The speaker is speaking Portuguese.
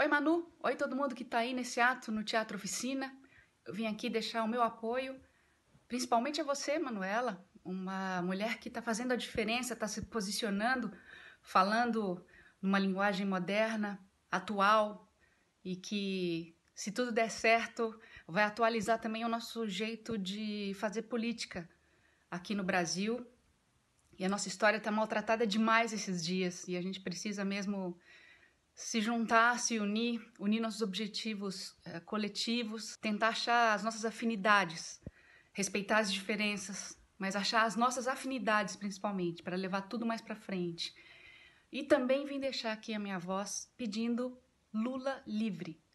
Oi, Manu. Oi, todo mundo que está aí nesse ato no Teatro Oficina. Eu vim aqui deixar o meu apoio, principalmente a você, Manuela, uma mulher que está fazendo a diferença, está se posicionando, falando numa linguagem moderna, atual e que, se tudo der certo, vai atualizar também o nosso jeito de fazer política aqui no Brasil. E a nossa história está maltratada demais esses dias e a gente precisa mesmo se juntar, se unir, unir nossos objetivos eh, coletivos, tentar achar as nossas afinidades, respeitar as diferenças, mas achar as nossas afinidades principalmente para levar tudo mais para frente. E também vim deixar aqui a minha voz pedindo Lula livre.